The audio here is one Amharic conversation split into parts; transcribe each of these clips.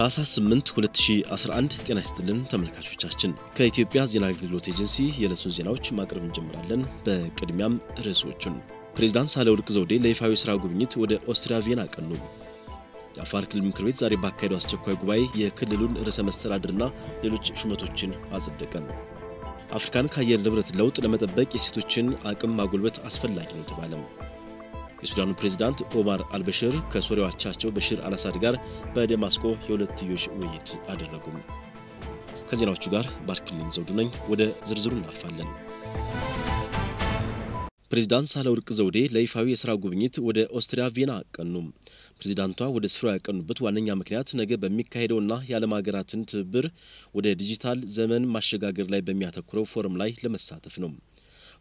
ታህሳስ 8 2011። ጤና ይስጥልን ተመልካቾቻችን፣ ከኢትዮጵያ ዜና አገልግሎት ኤጀንሲ የዕለቱን ዜናዎች ማቅረብ እንጀምራለን። በቅድሚያም ርዕሶቹን። ፕሬዝዳንት ሳህለወርቅ ዘውዴ ለይፋዊ ስራ ጉብኝት ወደ ኦስትሪያ ቪየና አቀኑ። የአፋር ክልል ምክር ቤት ዛሬ ባካሄደው አስቸኳይ ጉባኤ የክልሉን ርዕሰ መስተዳድርና ሌሎች ሹመቶችን አጸደቀ። አፍሪካን ከአየር ንብረት ለውጥ ለመጠበቅ የሴቶችን አቅም ማጎልበት አስፈላጊ ነው ተባለም። የሱዳኑ ፕሬዝዳንት ኦማር አልበሽር ከሶሪያው አቻቸው በሽር አልአሳድ ጋር በደማስቆ የሁለትዮሽ ውይይት አደረጉም። ከዜናዎቹ ጋር ባርክሊን ዘውዱ ነኝ። ወደ ዝርዝሩ እናልፋለን። ፕሬዚዳንት ሳህለወርቅ ዘውዴ ለይፋዊ የስራ ጉብኝት ወደ ኦስትሪያ ቪና አቀኑ። ፕሬዚዳንቷ ወደ ስፍራው ያቀኑበት ዋነኛ ምክንያት ነገ በሚካሄደውና የዓለም ሀገራትን ትብብር ወደ ዲጂታል ዘመን ማሸጋገር ላይ በሚያተኩረው ፎረም ላይ ለመሳተፍ ነው።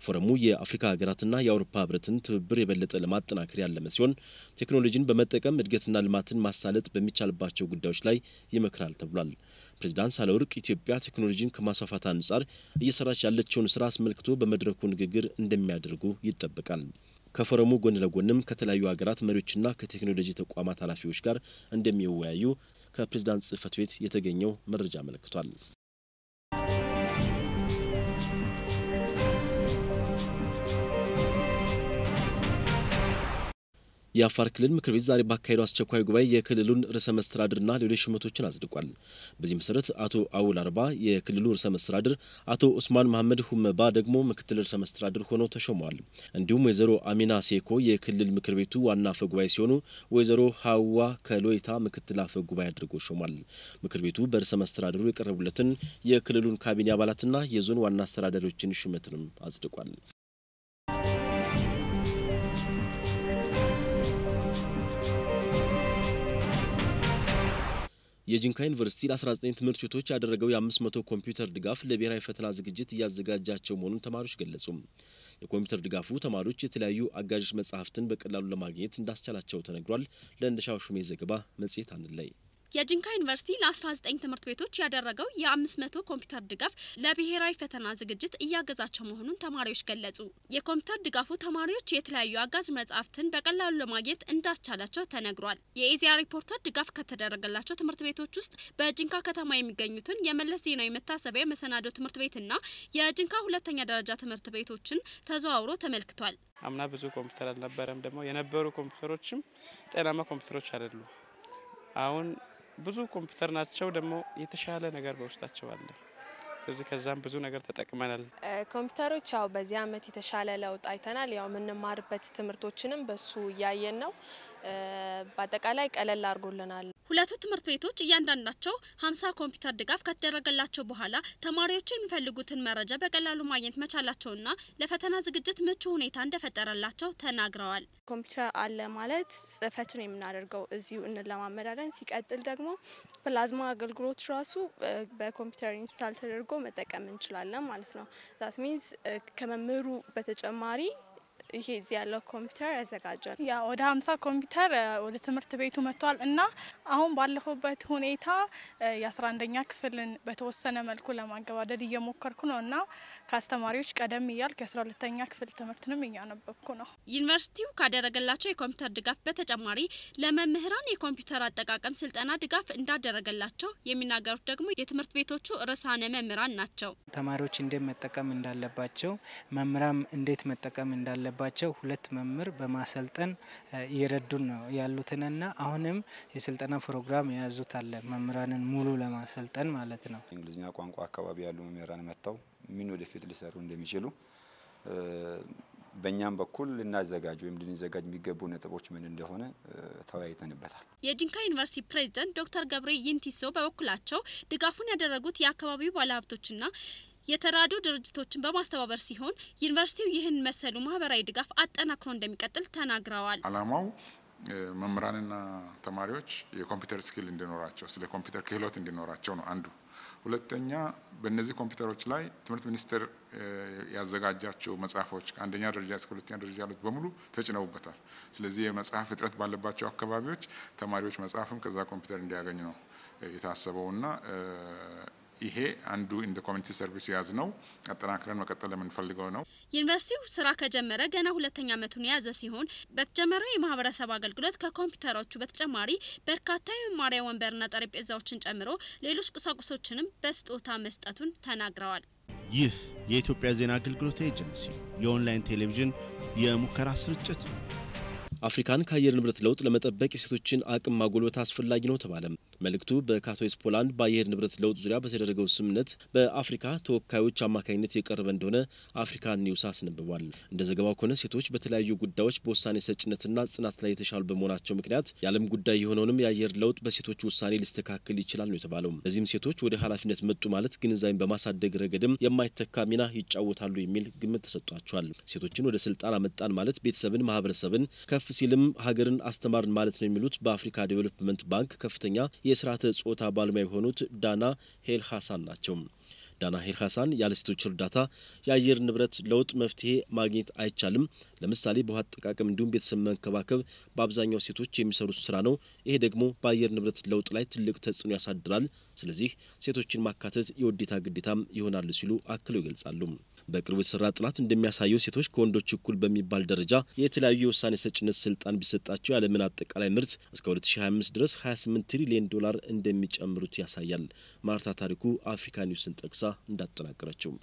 ፎረሙ የአፍሪካ ሀገራትና የአውሮፓ ህብረትን ትብብር የበለጠ ለማጠናከር ያለመ ሲሆን ቴክኖሎጂን በመጠቀም እድገትና ልማትን ማሳለጥ በሚቻልባቸው ጉዳዮች ላይ ይመክራል ተብሏል። ፕሬዚዳንት ሳለወርቅ ኢትዮጵያ ቴክኖሎጂን ከማስፋፋት አንጻር እየሰራች ያለችውን ስራ አስመልክቶ በመድረኩ ንግግር እንደሚያደርጉ ይጠበቃል። ከፎረሙ ጎን ለጎንም ከተለያዩ ሀገራት መሪዎችና ከቴክኖሎጂ ተቋማት ኃላፊዎች ጋር እንደሚወያዩ ከፕሬዝዳንት ጽህፈት ቤት የተገኘው መረጃ አመልክቷል። የአፋር ክልል ምክር ቤት ዛሬ ባካሄደው አስቸኳይ ጉባኤ የክልሉን ርዕሰ መስተዳድርና ሌሎች ሹመቶችን አጽድቋል። በዚህ መሰረት አቶ አውል አርባ የክልሉ ርዕሰ መስተዳድር፣ አቶ ኡስማን መሐመድ ሁመባ ደግሞ ምክትል ርዕሰ መስተዳድር ሆነው ተሾመዋል። እንዲሁም ወይዘሮ አሚና ሴኮ የክልል ምክር ቤቱ ዋና አፈ ጉባኤ ሲሆኑ ወይዘሮ ሀዋ ከሎይታ ምክትል አፈ ጉባኤ አድርጎ ሾሟል። ምክር ቤቱ በርዕሰ መስተዳድሩ የቀረቡለትን የክልሉን ካቢኔ አባላትና የዞን ዋና አስተዳዳሪዎችን ሹመትንም አጽድቋል። የጂንካ ዩኒቨርሲቲ ለ19 ትምህርት ቤቶች ያደረገው የ500 ኮምፒውተር ድጋፍ ለብሔራዊ ፈተና ዝግጅት እያዘጋጃቸው መሆኑን ተማሪዎች ገለጹ። የኮምፒውተር ድጋፉ ተማሪዎች የተለያዩ አጋዦች መጽሐፍትን በቀላሉ ለማግኘት እንዳስቻላቸው ተነግሯል። ለእንደሻው ሹሜ ዘገባ መጽሔት አንድ ላይ የጂንካ ዩኒቨርሲቲ ለ19 ትምህርት ቤቶች ያደረገው የ500 ኮምፒውተር ድጋፍ ለብሔራዊ ፈተና ዝግጅት እያገዛቸው መሆኑን ተማሪዎች ገለጹ። የኮምፒውተር ድጋፉ ተማሪዎች የተለያዩ አጋዥ መጽሐፍትን በቀላሉ ለማግኘት እንዳስቻላቸው ተነግሯል። የኢዚያ ሪፖርተር ድጋፍ ከተደረገላቸው ትምህርት ቤቶች ውስጥ በጂንካ ከተማ የሚገኙትን የመለስ ዜናዊ መታሰቢያ መሰናዶ ትምህርት ቤትና የጂንካ ሁለተኛ ደረጃ ትምህርት ቤቶችን ተዘዋውሮ ተመልክቷል። አምና ብዙ ኮምፒውተር አልነበረም። ደግሞ የነበሩ ኮምፒውተሮችም ጤናማ ኮምፒውተሮች አይደሉም። አሁን ብዙ ኮምፒውተር ናቸው። ደግሞ የተሻለ ነገር በውስጣቸው አለ። ስለዚህ ከዛም ብዙ ነገር ተጠቅመናል። ኮምፒውተሮች ያው በዚህ አመት የተሻለ ለውጥ አይተናል። ያው የምንማርበት ትምህርቶችንም በሱ እያየን ነው። በአጠቃላይ ቀለል አድርጎልናል። ሁለቱ ትምህርት ቤቶች እያንዳንዳቸው ሀምሳ ኮምፒውተር ድጋፍ ከተደረገላቸው በኋላ ተማሪዎቹ የሚፈልጉትን መረጃ በቀላሉ ማግኘት መቻላቸውና ለፈተና ዝግጅት ምቹ ሁኔታ እንደፈጠረላቸው ተናግረዋል። ኮምፒውተር አለ ማለት ጽህፈትን የምናደርገው እዚሁ እንለማመዳለን። ሲቀጥል ደግሞ ፕላዝማ አገልግሎት ራሱ በኮምፒውተር ኢንስታል ተደርጎ መጠቀም እንችላለን ማለት ነው። ዛት ሚንስ ከመምህሩ በተጨማሪ ይሄ እዚህ ያለው ኮምፒውተር ያዘጋጃል። ያ ወደ ሀምሳ ኮምፒውተር ወደ ትምህርት ቤቱ መጥቷል እና አሁን ባለሁበት ሁኔታ የአስራ አንደኛ ክፍልን በተወሰነ መልኩ ለማገባደድ እየሞከርኩ ነው እና ከአስተማሪዎች ቀደም እያልኩ የአስራ ሁለተኛ ክፍል ትምህርትንም እያነበብኩ ነው። ዩኒቨርሲቲው ካደረገላቸው የኮምፒውተር ድጋፍ በተጨማሪ ለመምህራን የኮምፒውተር አጠቃቀም ስልጠና ድጋፍ እንዳደረገላቸው የሚናገሩት ደግሞ የትምህርት ቤቶቹ ርዕሳነ መምህራን ናቸው። ተማሪዎች እንዴት መጠቀም እንዳለባቸው መምህራን እንዴት መጠቀም እንዳለባቸው ያለባቸው ሁለት መምህር በማሰልጠን እየረዱን ነው ያሉትንና አሁንም የስልጠና ፕሮግራም የያዙት አለ መምህራንን ሙሉ ለማሰልጠን ማለት ነው። እንግሊዝኛ ቋንቋ አካባቢ ያሉ መምህራን መጥተው ምን ወደፊት ሊሰሩ እንደሚችሉ በእኛም በኩል ልናዘጋጅ ወይም ልንዘጋጅ የሚገቡ ነጥቦች ምን እንደሆነ ተወያይተንበታል። የጂንካ ዩኒቨርሲቲ ፕሬዚደንት ዶክተር ገብሬ ይንቲሶ በበኩላቸው ድጋፉን ያደረጉት የአካባቢው ባለሀብቶችና የተራድኦ ድርጅቶችን በማስተባበር ሲሆን ዩኒቨርሲቲው ይህን መሰሉ ማህበራዊ ድጋፍ አጠናክሮ እንደሚቀጥል ተናግረዋል። አላማው መምህራንና ተማሪዎች የኮምፒውተር ስኪል እንዲኖራቸው ስለ ኮምፒውተር ክህሎት እንዲኖራቸው ነው አንዱ። ሁለተኛ በእነዚህ ኮምፒውተሮች ላይ ትምህርት ሚኒስቴር ያዘጋጃቸው መጽሐፎች ከአንደኛ ደረጃ እስከ ሁለተኛ ደረጃ ያሉት በሙሉ ተጭነውበታል። ስለዚህ የመጽሐፍ እጥረት ባለባቸው አካባቢዎች ተማሪዎች መጽሐፍም ከዛ ኮምፒውተር እንዲያገኙ ነው የታሰበውና ይሄ አንዱ እንደ ኮሚኒቲ ሰርቪስ የያዝ ነው አጠናክረን መቀጠል የምንፈልገው ነው። ዩኒቨርሲቲው ስራ ከጀመረ ገና ሁለተኛ ዓመቱን የያዘ ሲሆን በተጀመረው የማህበረሰብ አገልግሎት ከኮምፒውተሮቹ በተጨማሪ በርካታ የመማሪያ ወንበርና ጠረጴዛዎችን ጨምሮ ሌሎች ቁሳቁሶችንም በስጦታ መስጠቱን ተናግረዋል። ይህ የኢትዮጵያ ዜና አገልግሎት ኤጀንሲ የኦንላይን ቴሌቪዥን የሙከራ ስርጭት ነው። አፍሪካን ከአየር ንብረት ለውጥ ለመጠበቅ የሴቶችን አቅም ማጎልበት አስፈላጊ ነው ተባለም። መልእክቱ በካቶሊክ ፖላንድ በአየር ንብረት ለውጥ ዙሪያ በተደረገው ስምምነት በአፍሪካ ተወካዮች አማካኝነት የቀረበ እንደሆነ አፍሪካ ኒውስ አስነብቧል። እንደ ዘገባው ከሆነ ሴቶች በተለያዩ ጉዳዮች በውሳኔ ሰጭነትና ጽናት ላይ የተሻሉ በመሆናቸው ምክንያት የዓለም ጉዳይ የሆነውንም የአየር ለውጥ በሴቶች ውሳኔ ሊስተካከል ይችላል ነው የተባለው። ለዚህም ሴቶች ወደ ኃላፊነት መጡ ማለት ግንዛቤን በማሳደግ ረገድም የማይተካ ሚና ይጫወታሉ የሚል ግምት ተሰጥቷቸዋል። ሴቶችን ወደ ስልጣን አመጣን ማለት ቤተሰብን፣ ማህበረሰብን ከፍ ሲልም ሀገርን አስተማርን ማለት ነው የሚሉት በአፍሪካ ዴቨሎፕመንት ባንክ ከፍተኛ የስርዓተ ጾታ ባለሙያ የሆኑት ዳና ሄል ሀሳን ናቸው። ዳና ሄል ሀሳን ያለ ሴቶች እርዳታ የአየር ንብረት ለውጥ መፍትሄ ማግኘት አይቻልም። ለምሳሌ በውሃ አጠቃቀም እንዲሁም ቤተሰብ መንከባከብ በአብዛኛው ሴቶች የሚሰሩት ስራ ነው። ይሄ ደግሞ በአየር ንብረት ለውጥ ላይ ትልቅ ተጽዕኖ ያሳድራል። ስለዚህ ሴቶችን ማካተት የውዴታ ግዴታም ይሆናል ሲሉ አክለው ይገልጻሉ። በቅርቡ የተሰራ ጥናት እንደሚያሳየው ሴቶች ከወንዶች እኩል በሚባል ደረጃ የተለያዩ የውሳኔ ሰጭነት ስልጣን ቢሰጣቸው የዓለምን አጠቃላይ ምርት እስከ 2025 ድረስ 28 ትሪሊየን ዶላር እንደሚጨምሩት ያሳያል። ማርታ ታሪኩ አፍሪካ ኒውስን ጠቅሳ እንዳጠናቀረችው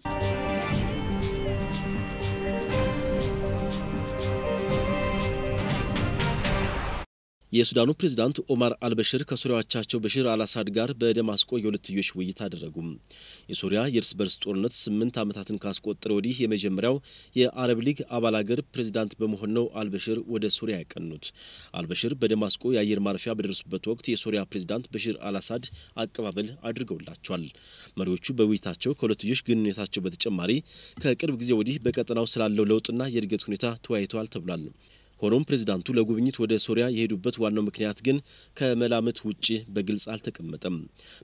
የሱዳኑ ፕሬዝዳንት ኦማር አልበሽር ከሱሪያዎቻቸው በሽር አልአሳድ ጋር በደማስቆ የሁለትዮሽ ውይይት አደረጉም። የሱሪያ የእርስ በርስ ጦርነት ስምንት ዓመታትን ካስቆጠረ ወዲህ የመጀመሪያው የአረብ ሊግ አባል አገር ፕሬዝዳንት በመሆን ነው አልበሽር ወደ ሱሪያ ያቀኑት። አልበሽር በደማስቆ የአየር ማረፊያ በደረሱበት ወቅት የሱሪያ ፕሬዝዳንት በሽር አልአሳድ አቀባበል አድርገውላቸዋል። መሪዎቹ በውይይታቸው ከሁለትዮሽ ግንኙነታቸው በተጨማሪ ከቅርብ ጊዜ ወዲህ በቀጠናው ስላለው ለውጥና የእድገት ሁኔታ ተወያይተዋል ተብሏል። ሆኖም ፕሬዝዳንቱ ለጉብኝት ወደ ሶሪያ የሄዱበት ዋናው ምክንያት ግን ከመላምት ውጪ በግልጽ አልተቀመጠም።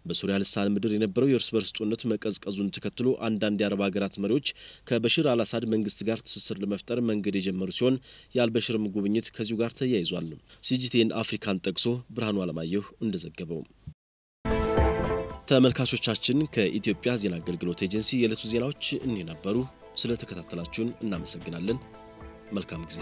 በሶሪያ ልሳን ምድር የነበረው የእርስ በርስ ጦርነት መቀዝቀዙን ተከትሎ አንዳንድ የአረብ ሀገራት መሪዎች ከበሽር አልአሳድ መንግስት ጋር ትስስር ለመፍጠር መንገድ የጀመሩ ሲሆን የአልበሽርም ጉብኝት ከዚሁ ጋር ተያይዟል። ሲጂቴን አፍሪካን ጠቅሶ ብርሃኑ አለማየሁ እንደዘገበው ተመልካቾቻችን ከኢትዮጵያ ዜና አገልግሎት ኤጀንሲ የዕለቱ ዜናዎች እኒህ ነበሩ። ስለተከታተላችሁን እናመሰግናለን። መልካም ጊዜ